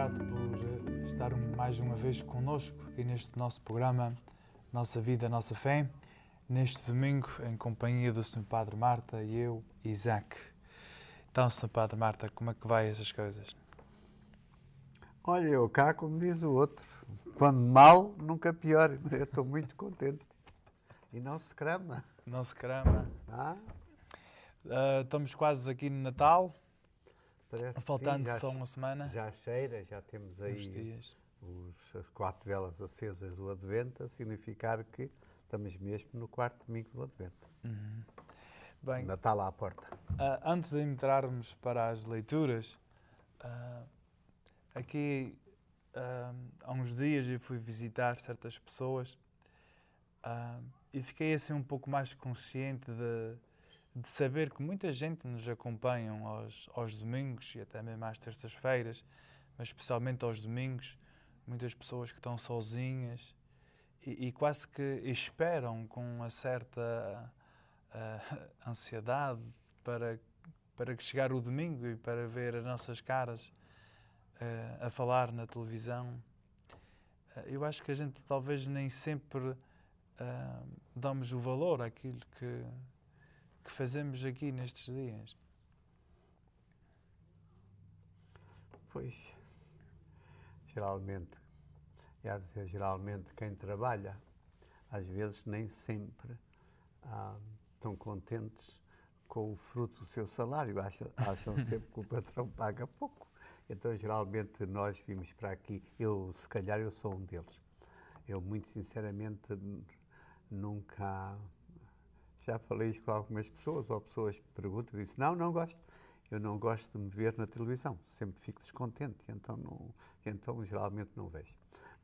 obrigado por eh, estar mais uma vez conosco aqui neste nosso programa Nossa Vida, Nossa Fé. Neste domingo, em companhia do Sr. Padre Marta e eu, Isaac. Então, Sr. Padre Marta, como é que vai essas coisas? Olha, eu cá, como diz o outro, quando mal, nunca pior. Eu estou muito contente. E não se crama. Não se crama. Ah? Uh, estamos quase aqui no Natal. Parece Faltando sim, só uma semana. Já cheira, já temos aí os, as quatro velas acesas do Advento, a significar que estamos mesmo no quarto domingo do Advento. Uhum. Bem, Ainda está lá à porta. Uh, antes de entrarmos para as leituras, uh, aqui uh, há uns dias eu fui visitar certas pessoas e fiquei assim um pouco mais consciente de de saber que muita gente nos acompanha aos, aos domingos e até mesmo às terças-feiras, mas especialmente aos domingos, muitas pessoas que estão sozinhas e, e quase que esperam com uma certa uh, ansiedade para, para chegar o domingo e para ver as nossas caras uh, a falar na televisão. Uh, eu acho que a gente talvez nem sempre damos o valor àquilo que, que fazemos aqui nestes dias. Pois, geralmente, a dizer, geralmente quem trabalha, às vezes nem sempre ah, estão contentes com o fruto do seu salário, acham, acham sempre que o patrão paga pouco. Então, geralmente, nós vimos para aqui, eu, se calhar, eu sou um deles. Eu, muito sinceramente, nunca já falei isso com algumas pessoas, ou pessoas perguntam e dizem, não, não gosto. Eu não gosto de me ver na televisão, sempre fico descontente, então, não, então geralmente não vejo.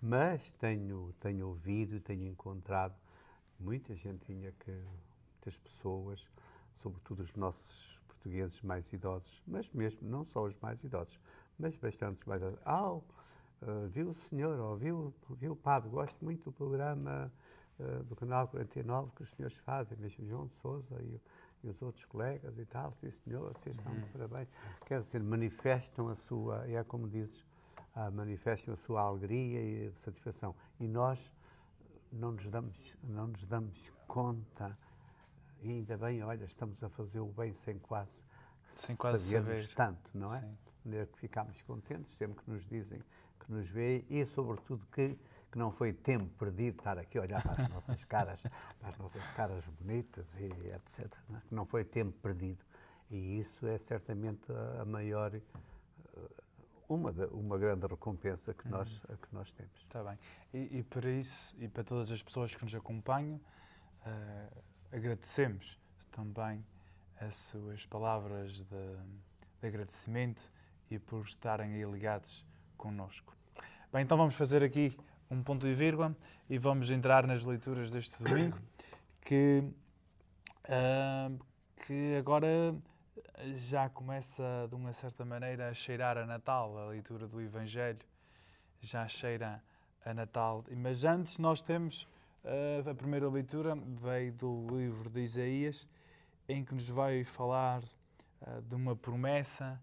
Mas tenho, tenho ouvido, tenho encontrado muita gentinha que, muitas pessoas, sobretudo os nossos portugueses mais idosos, mas mesmo não só os mais idosos, mas bastantes mais idosos. Ah, oh, viu o senhor, ou oh, viu, viu o padre, gosto muito do programa eh, do Canal 49 que os senhores fazem, mesmo João de Souza e, e, os outros colegas e tal, sim senhor, vocês estão uhum. de parabéns. Quer dizer, manifestam a sua, é como dizes, ah, manifestam a sua alegria e satisfação. E nós não nos damos, não nos damos conta, e ainda bem, olha, estamos a fazer o bem sem quase, sem quase sabermos saber. tanto, não é? Sim. maneira que ficamos contentes sempre que nos dizem que nos veem e, sobretudo, que que não foi tempo perdido estar aqui a olhar para as nossas caras, para as nossas caras bonitas e etc. É? que não foi tempo perdido. E isso é certamente a maior eh, uma, uma grande recompensa que, uhum. nós, que nós temos. Está bem. E, e, para isso, e para todas as pessoas que nos acompanham, uh, agradecemos também as suas palavras de, de, agradecimento e por estarem aí ligados connosco. Bem, então vamos fazer aqui um ponto e vírgula e vamos entrar nas leituras deste domingo que, uh, que agora já começa de uma certa maneira a cheirar a Natal, a leitura do Evangelho já cheira a Natal. Mas antes nós temos uh, a primeira leitura, veio do livro de Isaías, em que nos vai falar uh, de uma promessa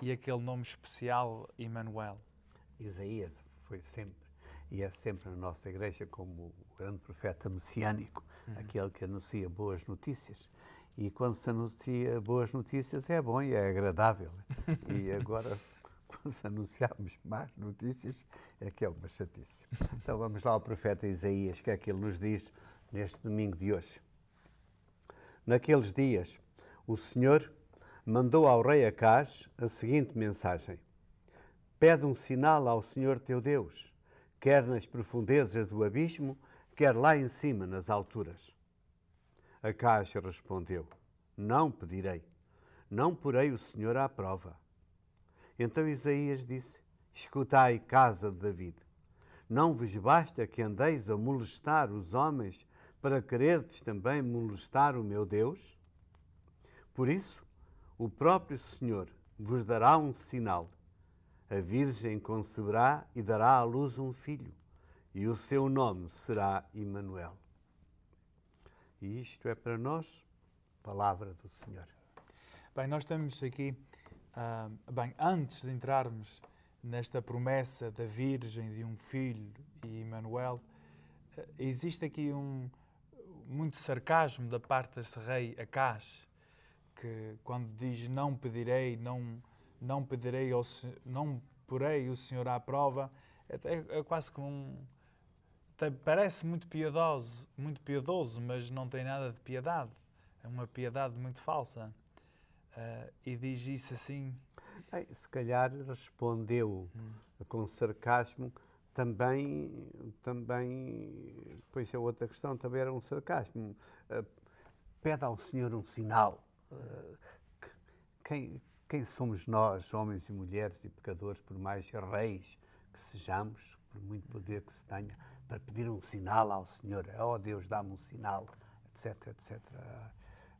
e aquele nome especial, Emmanuel. Isaías foi sempre e é sempre na nossa igreja como o grande profeta messiânico, uhum. aquele que anuncia boas notícias. E quando se anuncia boas notícias é bom e é agradável. e agora, quando anunciamos más notícias, é que é uma chatice. Então vamos lá ao profeta Isaías, que é que ele nos diz neste domingo de hoje. Naqueles dias, o Senhor mandou ao rei Acás a seguinte mensagem: Pede um sinal ao Senhor teu Deus quer nas profundezas do abismo, quer lá em cima, nas alturas. A caixa respondeu: Não pedirei, não porei o Senhor à prova. Então Isaías disse: Escutai, casa de David. Não vos basta que andeis a molestar os homens para quererdes também molestar o meu Deus? Por isso, o próprio Senhor vos dará um sinal. A Virgem conceberá e dará à luz um filho, e o seu nome será Emanuel. E isto é para nós palavra do Senhor. Bem, nós estamos aqui, uh, bem, antes de entrarmos nesta promessa da Virgem, de um filho e Emanuel, uh, ah, existe aqui um muito sarcasmo da parte deste rei Acas que quando diz não pedirei, não não pedirei ao não porei o Senhor à prova. É, é, é quase como um parece muito piedoso, muito piedoso, mas não tem nada de piedade. É uma piedade muito falsa. Uh, e diz isso assim. Bem, se calhar respondeu hum. com sarcasmo. Também, também, pois é outra questão, também era um sarcasmo. Uh, pede ao Senhor um sinal. Uh, quem, quem somos nós, homens e mulheres e pecadores, por mais reis que sejamos, por muito poder que se tenha, para pedir um sinal ao Senhor? É, oh Deus, dá-me um sinal, etc, etc.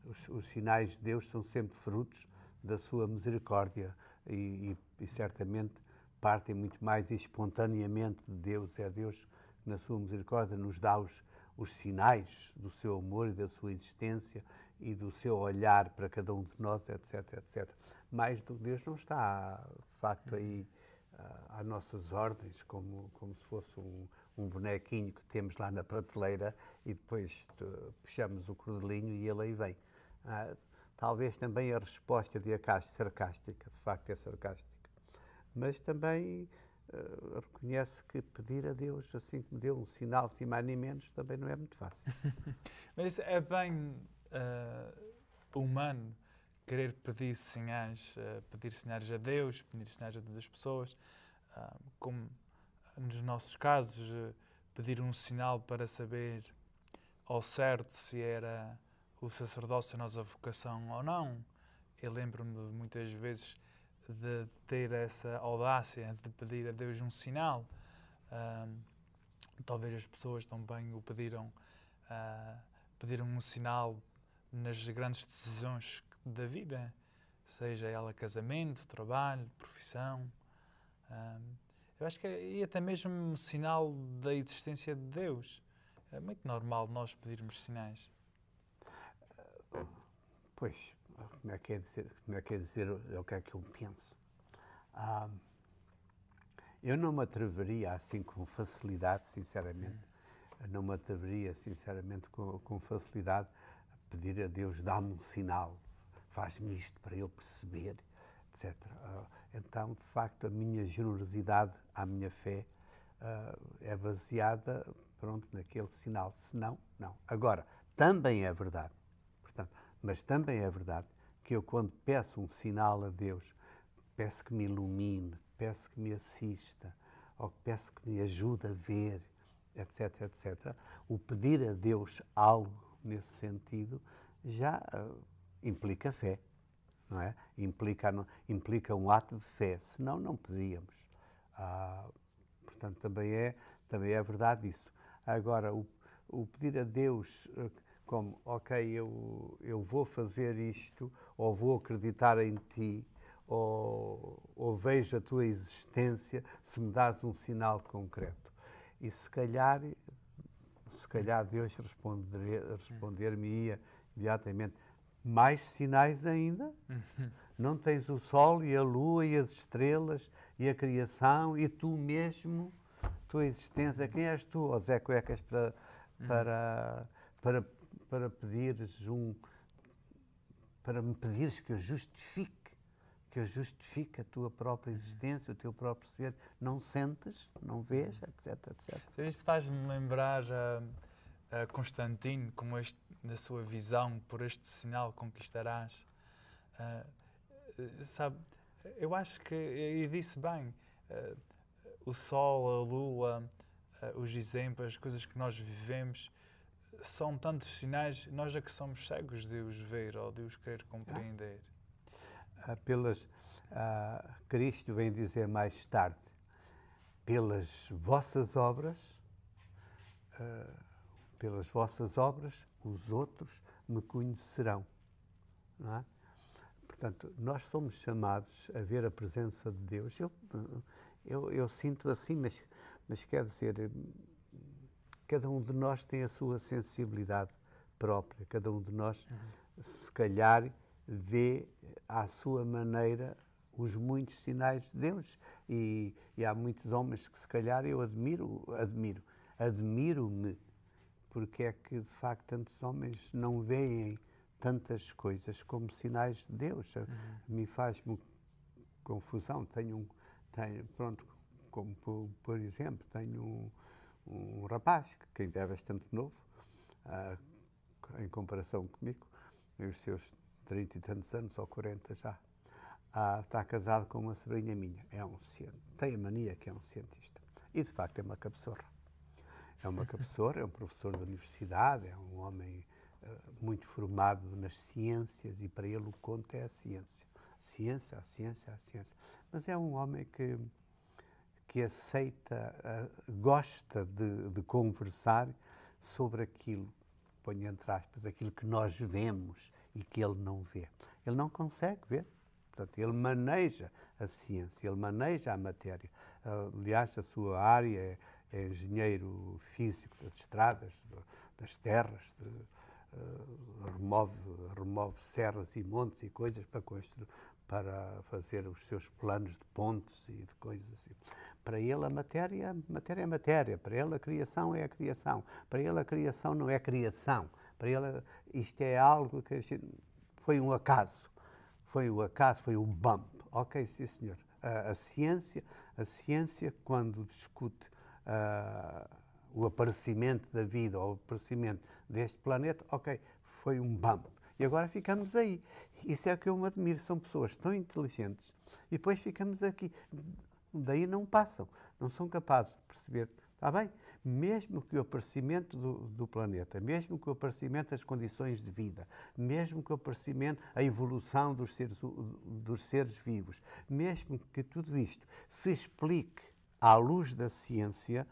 Os, os, sinais de Deus são sempre frutos da sua misericórdia e, e, e certamente partem muito mais espontaneamente de Deus. É Deus que, na sua misericórdia, nos dá os, os sinais do seu amor e da sua existência e do seu olhar para cada um de nós, etc, etc. Mais do que Deus não está, de facto, aí ah, às nossas ordens, como, como se fosse um, um bonequinho que temos lá na prateleira e depois ah, puxamos o cordelinho e ele aí vem. Ah, talvez também a resposta de Acaste sarcástica, de facto é sarcástica, mas também uh, reconhece que pedir a Deus, assim que me deu um sinal, se mais nem menos, também não é muito fácil. mas é bem uh, humano querer pedir sinais, uh, pedir sinais a Deus, pedir sinais a todas as pessoas, ah, como nos nossos casos, pedir um sinal para saber ao certo se era o sacerdócio a nossa vocação ou não. Eu lembro-me muitas vezes de ter essa audácia de pedir a Deus um sinal. Uh, talvez as pessoas também o pediram, uh, pediram um sinal nas grandes decisões da vida, seja ela casamento, trabalho, profissão. Um, eu acho que é até mesmo um sinal da existência de Deus. É muito normal nós pedirmos sinais. Pois, como é que é dizer, como é que é dizer o que é que eu penso? Ah, eu não me atreveria assim com facilidade, sinceramente, hum. não me atreveria, sinceramente, com, com facilidade pedir a Deus, dá-me um sinal, faz-me isto para eu perceber, etc. Ah, então, de facto, a minha generosidade, a minha fé ah, é baseada, pronto, naquele sinal. Se não, não. Agora, também é verdade, portanto, mas também é verdade que eu, quando peço um sinal a Deus, peço que me ilumine, peço que me assista, ou peço que me ajude a ver, etc, etc. O pedir a Deus algo nesse sentido, já uh, implica fé, não é? Implica, não, implica um ato de fé, senão não podíamos. Ah, portanto, também é, também é verdade isso. Agora, o, o pedir a Deus eh, como, ok, eu, eu vou fazer isto, ou vou acreditar em ti, ou, ou vejo a tua existência se me dás um sinal concreto. E se calhar se calhar Deus responder-me-ia imediatamente. Mais sinais ainda? Uhum. Não tens o sol e a lua e as estrelas e a criação e tu mesmo, tua existência. Quem és tu, ó Zé Cuecas, para, uhum. para, para, para pedires um. para me pedires que eu justifique que justifica a tua própria uhum. existência, o teu próprio ser, não sentes, não vês, etc, uhum. etc. Então isto faz-me lembrar a, a Constantino, como este, na sua visão, por este sinal conquistarás. Uh, sabe, eu acho que, e disse bem, uh, o sol, a lua, uh, os exemplos, as coisas que nós vivemos, são tantos sinais, nós é que somos cegos de os ver ou de os querer compreender. Ah. Ah, pelas ah, Cristo vem dizer mais tarde, pelas vossas obras, ah, pelas vossas obras, os outros me conhecerão. Não é? Portanto, nós somos chamados a ver a presença de Deus. Eu, eu, eu sinto assim, mas, mas quer dizer, cada um de nós tem a sua sensibilidade própria, cada um de nós, uhum. se calhar, vê à sua maneira os muitos sinais de Deus e, e há muitos homens que se calhar eu admiro, admiro, admiro-me porque é que de facto tantos homens não veem tantas coisas como sinais de Deus. Uhum. faz-me confusão. Tenho, um, tenho pronto, como por, por exemplo, tenho um, um, rapaz que ainda é bastante novo, uh, em comparação comigo, e os seus 30 e tantos anos, ou 40 já, ah, está casado com uma sobrinha minha. É um tem a mania que é um cientista. E de facto é uma cabeçorra. É uma cabeçorra, é um professor da universidade, é um homem ah, muito formado nas ciências e para ele o conto é a ciência. Ciência, a ciência, a ciência. Mas é um homem que, que aceita, ah, gosta de, de conversar sobre aquilo, ponho entre aspas, aquilo que nós vemos e que ele não vê. Ele não consegue ver. Portanto, ele maneja a ciência, ele maneja a matéria. Aliás, a sua área é, é engenheiro físico das estradas, das terras, de, eh, remove, remove serras e montes e coisas para construir, para fazer os seus planos de pontes e de coisas assim. Para ele a matéria, matéria é matéria, para ele a criação é a criação, para ele a criação não é criação, para ele, isto é algo que gente, foi um acaso. Foi o acaso, foi o bump. Ok, sim, senhor. A, a, ciência, a ciência, quando discute uh, o aparecimento da vida ou o aparecimento deste planeta, ok, foi um bump. E agora ficamos aí. Isso é o que eu me admiro. São pessoas tão inteligentes e depois ficamos aqui. Daí não passam. Não são capazes de perceber. Está bem? mesmo que o aparecimento do, do, planeta, mesmo que o aparecimento das condições de vida, mesmo que o aparecimento, a evolução dos seres, dos seres vivos, mesmo que tudo isto se explique à luz da ciência,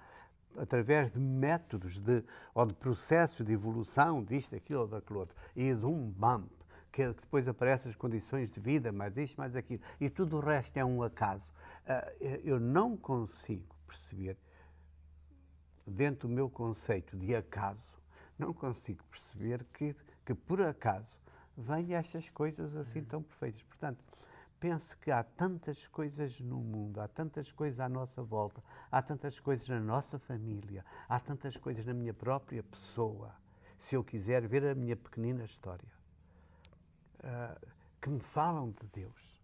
através de métodos de, ou de processos de evolução disto, aquilo ou daquele outro, e de um bump, é que depois aparecem as condições de vida, mais isto, mais aquilo, e tudo o resto é um acaso. Ah, eu não consigo perceber dentro do meu conceito de acaso, não consigo perceber que, que por acaso venham estas coisas assim uhum. tão perfeitas. Portanto, penso que há tantas coisas no mundo, há tantas coisas à nossa volta, há tantas coisas na nossa família, há tantas coisas na minha própria pessoa, se eu quiser ver a minha pequenina história, uh, que me falam de Deus,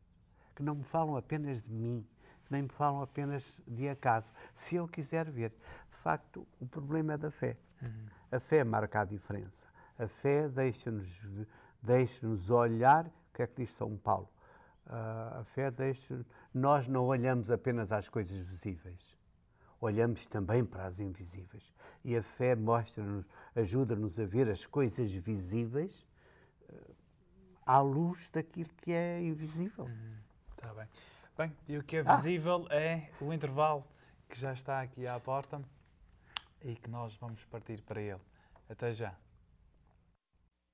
que não me falam apenas de mim, nem me falam apenas de acaso. Se eu quiser ver, de facto, o problema é da fé. Uhum. A fé marca a diferença. A fé deixa-nos deixa olhar, o que é que diz São Paulo? Uh, a fé deixa. Nós não olhamos apenas às coisas visíveis, olhamos também para as invisíveis. E a fé mostra-nos, ajuda-nos a ver as coisas visíveis uh, à luz daquilo que é invisível. Está uhum. Tá bem. Bem, e o que é ah. visível ah. é o intervalo que já está aqui à porta e que nós vamos partir para ele. Até já.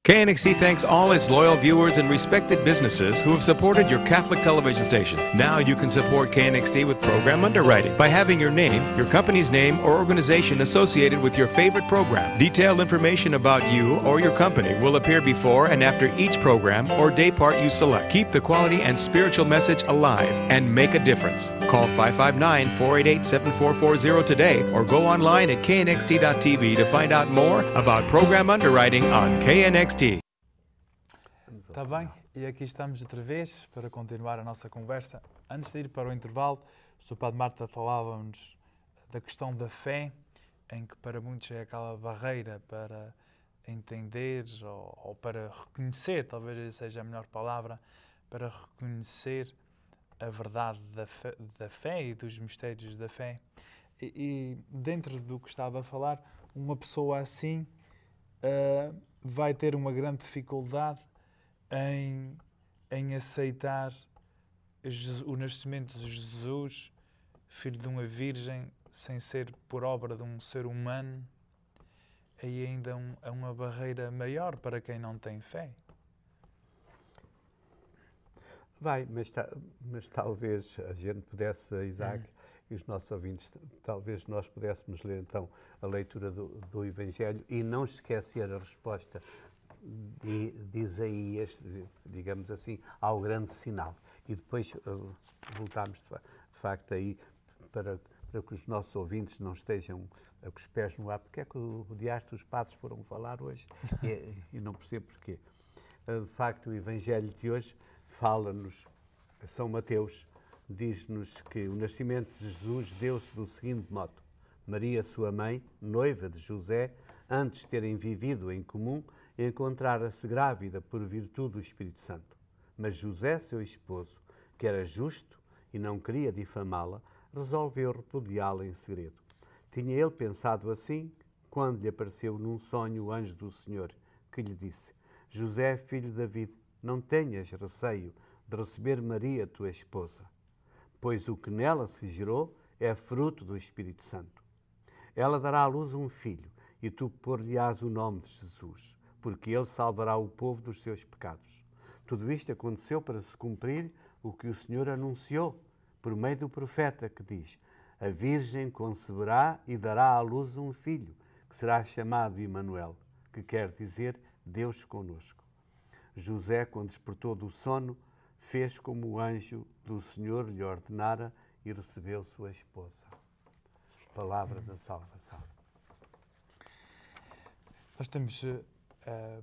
KNXT thanks all its loyal viewers and respected businesses who have supported your Catholic television station. Now you can support KNXT with program underwriting by having your name, your company's name, or organization associated with your favorite program. Detailed information about you or your company will appear before and after each program or day part you select. Keep the quality and spiritual message alive and make a difference. Call 559 488 7440 today or go online at knxt.tv to find out more about program underwriting on KNXT. Está bem, e aqui estamos outra vez para continuar a nossa conversa. Antes de ir para o intervalo, o Sr. Padre Marta falava-nos da questão da fé, em que para muitos é aquela barreira para entender ou, ou para reconhecer, talvez seja a melhor palavra, para reconhecer a verdade da fé, da fé e dos mistérios da fé. E, e, dentro do que estava a falar, uma pessoa assim. Uh, vai ter uma grande dificuldade em, em aceitar o nascimento de Jesus, filho de uma virgem, sem ser por obra de um ser humano, e é ainda um, é uma barreira maior para quem não tem fé. Vai, mas, ta, mas talvez a gente pudesse, Isaac, e os nossos ouvintes, talvez nós pudéssemos ler então a leitura do, do Evangelho e não esquecer a resposta de, de Isaías, de, digamos assim, ao grande sinal. E depois eh, voltamos de, de, facto aí para, para que os nossos ouvintes não estejam com os pés no ar, porque é que o, o diasto os padres foram falar hoje e, e não percebo porquê. Eh, de facto, o Evangelho de hoje fala-nos, São Mateus, diz-nos que o nascimento de Jesus deu-se do seguinte modo: Maria, sua mãe, noiva de José, antes de terem vivido em comum, encontrara-se grávida por virtude do Espírito Santo. Mas José, seu esposo, que era justo e não queria difamá-la, resolveu repudiá-la em segredo. Tinha ele pensado assim quando lhe apareceu num sonho o anjo do Senhor, que lhe disse: José, filho de David, não tenhas receio de receber Maria, tua esposa pois o que nela se gerou é fruto do Espírito Santo. Ela dará à luz um filho, e tu pôr-lhe-ás o nome de Jesus, porque ele salvará o povo dos seus pecados. Tudo isto aconteceu para se cumprir o que o Senhor anunciou por meio do profeta, que diz: A Virgem conceberá e dará à luz um filho, que será chamado Emanuel, que quer dizer Deus conosco. José, quando despertou do sono, fez como o anjo do Senhor lhe ordenara e recebeu sua esposa. Palavra da salvação. Nós temos, eh,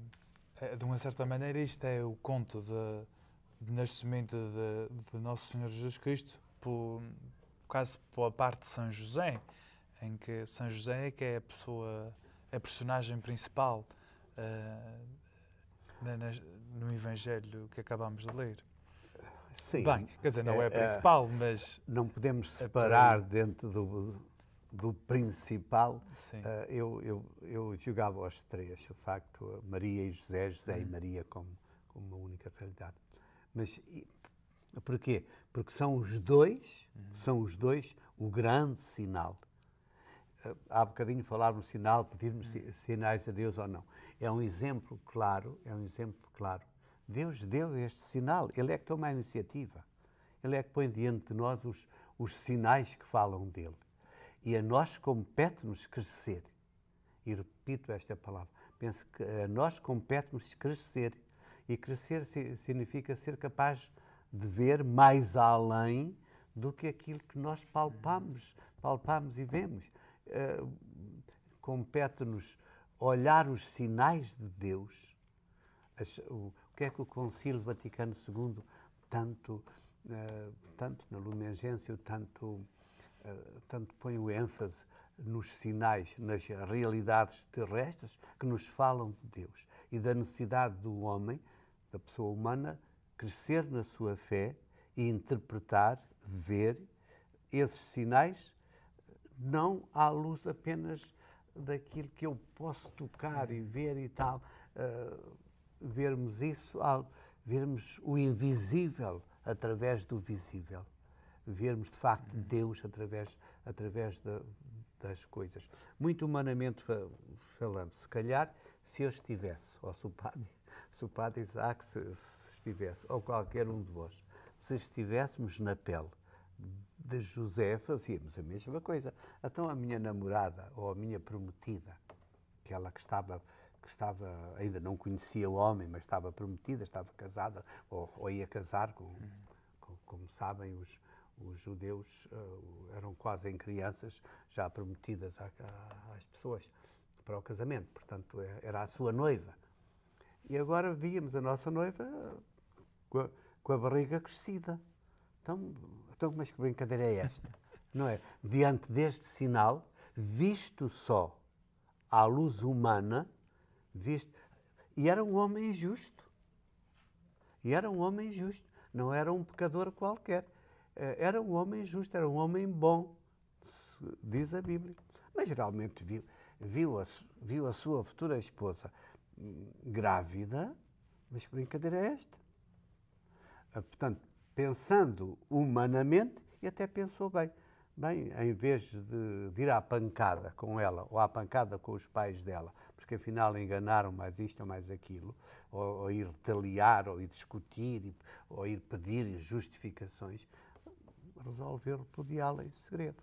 eh, de uma certa maneira, isto é o conto de, de nascimento de, de, Nosso Senhor Jesus Cristo, por, quase pela parte de São José, em que São José é que é a pessoa, a personagem principal uh, na, na, no Evangelho que acabamos de ler. Sim. Bem, quer dizer, não é, é, é principal, mas. Não podemos separar é dentro do, do principal. Sim. Ah, eu, eu, eu jogava os três, o facto, Maria e José, José hum. e uhum. Maria como, como uma única realidade. Mas e, porquê? Porque são os dois, hum. são os dois o grande sinal ah, há bocadinho falar no sinal, pedirmos uhum. sinais a Deus ou não. É um exemplo claro, é um exemplo claro Deus deu este sinal, Ele é que toma a iniciativa, Ele é que põe diante de nós os, os sinais que falam dele. E a nós compete-nos crescer. E repito esta palavra, penso que a nós compete-nos crescer. E crescer significa ser capaz de ver mais além do que aquilo que nós palpamos, palpamos e vemos. Uh, compete-nos olhar os sinais de Deus, as, o, porque é que o Concílio Vaticano II tanto, eh, tanto na Lumen Gentium, tanto, eh, tanto põe o ênfase nos sinais, nas realidades terrestres que nos falam de Deus e da necessidade do homem, da pessoa humana, crescer na sua fé e interpretar, ver esses sinais não à luz apenas daquilo que eu posso tocar e ver e tal. Uh, vermos isso, vermos o invisível através do visível, vermos de facto uhum. Deus através, através da, das coisas. Muito humanamente falando, se calhar, se eu estivesse, ou se o padre, se o padre Isaac se, se estivesse, ou qualquer um de vós, se estivéssemos na pele de José, fazíamos a mesma coisa. Então a minha namorada, ou a minha prometida, aquela que estava que estava, ainda não conhecia o homem, mas estava prometida, estava casada, ou, ou ia casar, com, com, como sabem, os, os judeus uh, eram quase em crianças já prometidas às pessoas para o casamento, portanto é, era a sua noiva. E agora víamos a nossa noiva com a, com a barriga crescida. Então, então, mas é que brincadeira é esta? Não é? Diante deste sinal, visto só à luz humana, Visto, e era um homem justo. E era um homem justo, não era um pecador qualquer. Eh, era um homem justo, era um homem bom, diz a Bíblia. Mas geralmente viu, viu, a, viu a sua futura esposa hum, grávida, mas brincadeira é esta? Eh, portanto, pensando humanamente, e até pensou bem bem, em vez de, de, ir à pancada com ela ou à pancada com os pais dela, porque afinal enganaram mais isto ou mais aquilo, ou, ou ir retaliar, ou ir discutir, ou ir pedir justificações, resolver repudiá-la em segredo.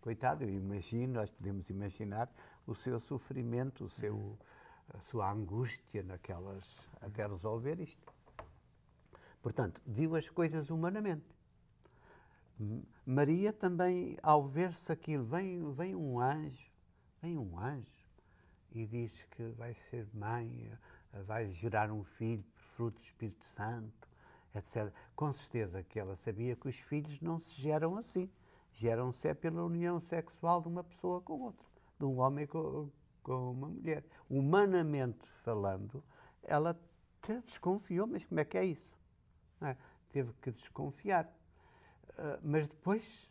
Coitado, eu imagino, nós podemos imaginar o seu sofrimento, o seu, a sua angústia naquelas, até resolver isto. Portanto, viu as coisas humanamente Maria também, ao ver-se aquilo, vem, vem um anjo, vem um anjo e diz que vai ser mãe, vai gerar um filho, fruto do Espírito Santo, etc. Com certeza que ela sabia que os filhos não se geram assim. Geram-se é pela união sexual de uma pessoa com outra, de um homem com, com uma mulher. Humanamente falando, ela até desconfiou, mas como é que é isso? É? Teve que desconfiar. Ah, mas depois,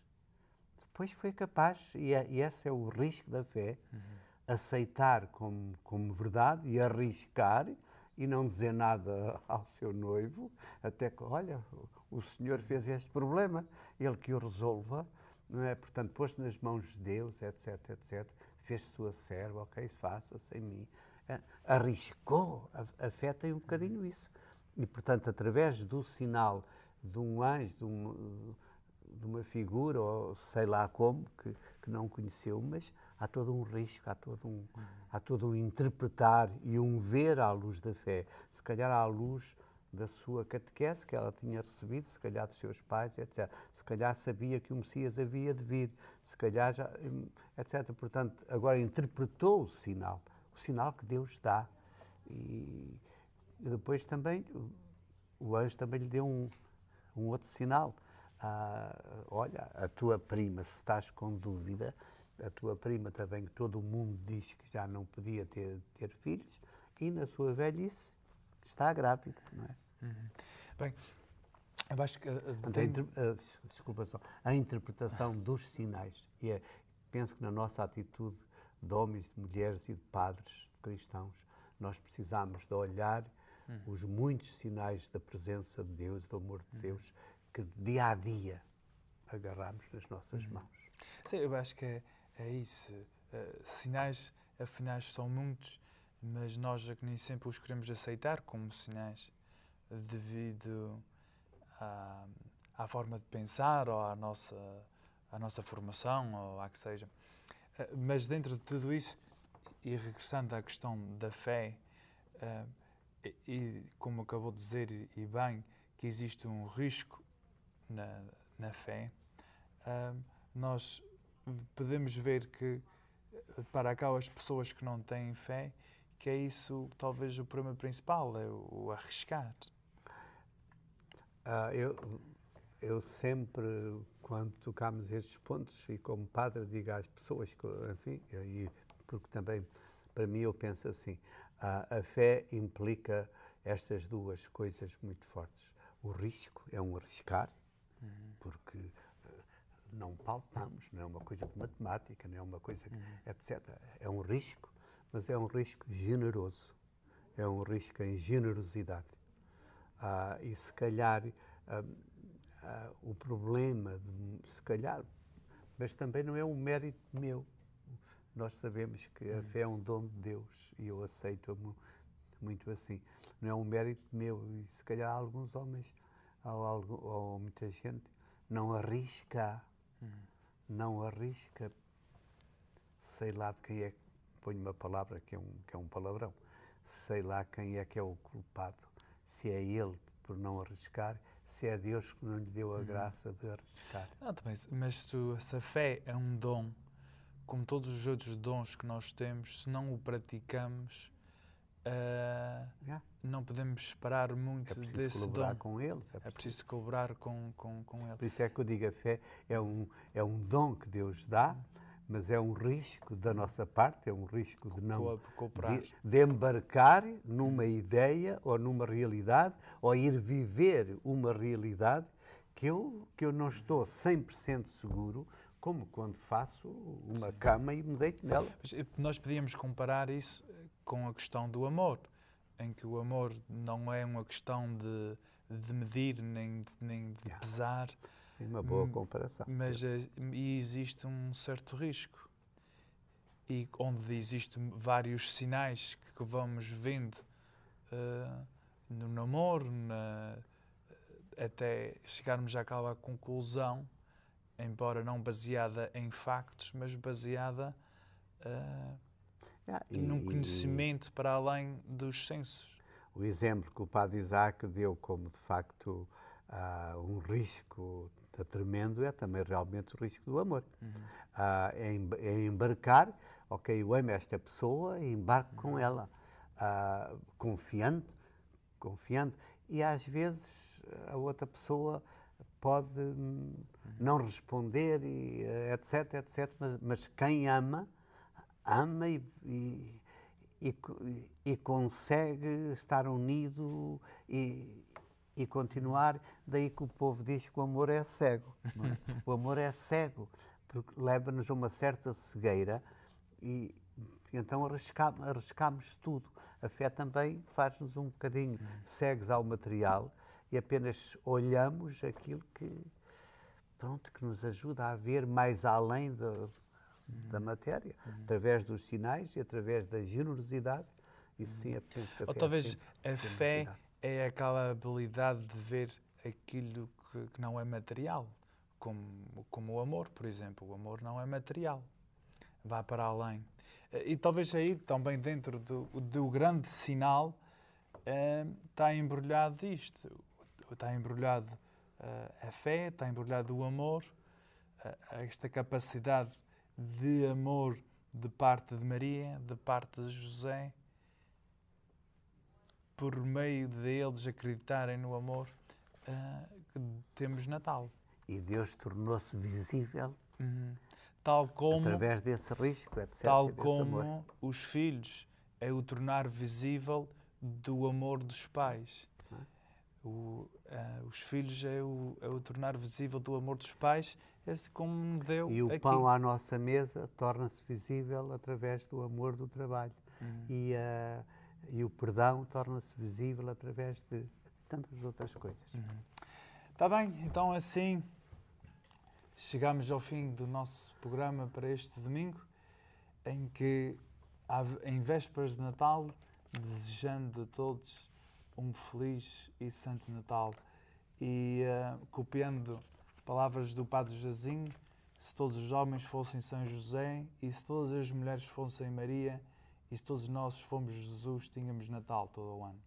depois foi capaz, e, é, e esse é o risco da fé, uhum. aceitar como, como verdade e arriscar e não dizer nada ao seu noivo, até que, olha, o senhor fez este problema, ele que o resolva, não é? Portanto, pôs-se nas mãos de Deus, etc, etc, fez sua serva, ok, faça-se em mim. É, arriscou, a, a fé tem um bocadinho isso. E, portanto, através do sinal de um anjo, de um, de uma figura, ou sei lá como, que, que não conheceu, mas há todo um risco, há todo um, há todo um interpretar e um ver à luz da fé. Se calhar à luz da sua catequese que ela tinha recebido, se calhar dos seus pais, etc. Se calhar sabia que o Messias havia de vir, se calhar já, hum, etc. Portanto, agora interpretou o sinal, o sinal que Deus dá. E, e depois também o, o anjo também lhe deu um, um outro sinal. Ah, olha, a tua prima, se estás com dúvida, a tua prima também, que todo o mundo diz que já não podia ter, ter filhos, e na sua velhice está grávida, não é? Uhum. Bem, eu acho que... Uh, eh, tem... a, eh, desculpa só, a interpretação dos sinais, e é, penso que na nossa atitude de homens, de mulheres e de padres cristãos, nós precisamos de olhar uhum. os muitos sinais da presença de Deus, do amor de uhum. Deus, que dia a dia agarramos nas nossas uhum. mãos. Sim, eu acho que é, é isso. Uh, sinais, afinais, são muitos, mas nós é nem sempre os queremos aceitar como sinais devido à, à forma de pensar ou à nossa, à nossa formação ou à que seja. Uh, mas dentro de tudo isso, e regressando à questão da fé, uh, e, e, como acabou de dizer, e bem, que existe um risco na, na fé, um, nós podemos ver que para aquelas pessoas que não têm fé, que é isso talvez o problema principal, é o, o arriscar. Ah, eu, eu sempre, quando tocamos estes pontos, e como padre digo às pessoas, enfim, e porque também para mim eu penso assim, a, a fé implica estas duas coisas muito fortes. O risco é um arriscar, uhum. porque eh, não palpamos, não é uma coisa de matemática, não é uma coisa, uhum. etc. É um risco, mas é um risco generoso, é um risco em generosidade. Ah, e se calhar hum, ah, o problema, de, se calhar, mas também não é um mérito meu. Nós sabemos que a uhum. fé é um dom de Deus e eu aceito-a muito assim. Não é um mérito meu e se calhar alguns homens ao algo ao muita gente não arrisca hum. não arrisca sei lá de quem é ponho uma palavra que é um que é um palavrão sei lá quem é que é o culpado se é ele por não arriscar se é Deus que não lhe deu a hum. graça de arriscar não, ah, tá mas, mas se, se a fé é um dom como todos os outros dons que nós temos se não o praticamos Uh, yeah. Não podemos esperar muito é preciso desse colaborar dom. com ele É, é preciso, é preciso colaborar com, com, com eles. Por isso é que eu digo, a fé é um, é um dom que Deus dá, mas é um risco da nossa parte, é um risco de não... De, de embarcar numa ideia ou numa realidade, ou ir viver uma realidade que eu, que eu não estou 100% seguro como quando faço uma Sim. cama e me deito nela. Mas eh, nós podíamos comparar isso eh, com a questão do amor, em que o amor não é uma questão de, de medir nem, nem de pesar. Sim, uma boa hum, comparação. Mas é, existe um certo risco. E onde existem vários sinais que vamos vendo uh, no namoro, na, até chegarmos àquela conclusão embora não baseada em factos, mas baseada uh, ah, e, num conhecimento para além dos sensos. O exemplo que o padre Isaac deu como, de facto, uh, um risco tremendo é também realmente o risco do amor. Uhum. Uh, é, é embarcar, ok, eu amo esta pessoa e embarco uhum. com ela, uh, confiante, confiante. E às vezes a outra pessoa pode não responder, e, eh, etc, etc. Mas, mas quem ama, ama e, e, e, e consegue estar unido e, e continuar. Daí que o povo diz que o amor é cego. É? O amor é cego, porque leva-nos a uma certa cegueira e então arriscamos, arriscamos tudo. A fé também faz-nos um bocadinho cegos ao material e apenas olhamos aquilo que, pronto, que nos ajuda a ver mais além da, uhum. da matéria, uhum. através dos sinais e através da generosidade. Isso sim, é, penso que a Ou fé talvez é a fé é aquela habilidade de ver aquilo que, que, não é material, como, como o amor, por exemplo. O amor não é material, vá para além. Eh, e talvez aí, também dentro do, do grande sinal, eh, está embrulhado isto está embrulhado uh, a fé, está embrulhado o amor, uh, esta capacidade de amor de parte de Maria, de parte de José, por meio deles acreditarem no amor, uh, temos Natal. E Deus tornou-se visível. Uhum. Tal como. Através desse risco, etc. Tal como amor. os filhos, é o tornar visível do amor dos pais. O, uh, os filhos é o, é o, tornar visível do amor dos pais, esse como me deu. E o aqui. pão à nossa mesa torna-se visível através do amor do trabalho. Uhum. E, uh, e, o perdão torna-se visível através de, tantas outras coisas. Está uhum. bem, então assim chegamos ao fim do nosso programa para este domingo, em que, em vésperas de Natal, desejando a todos um feliz e santo Natal. E uh, copiando palavras do Padre Jazinho, se todos os homens fossem São José e se todas as mulheres fossem Maria e se todos nós fomos Jesus, tínhamos Natal todo o ano.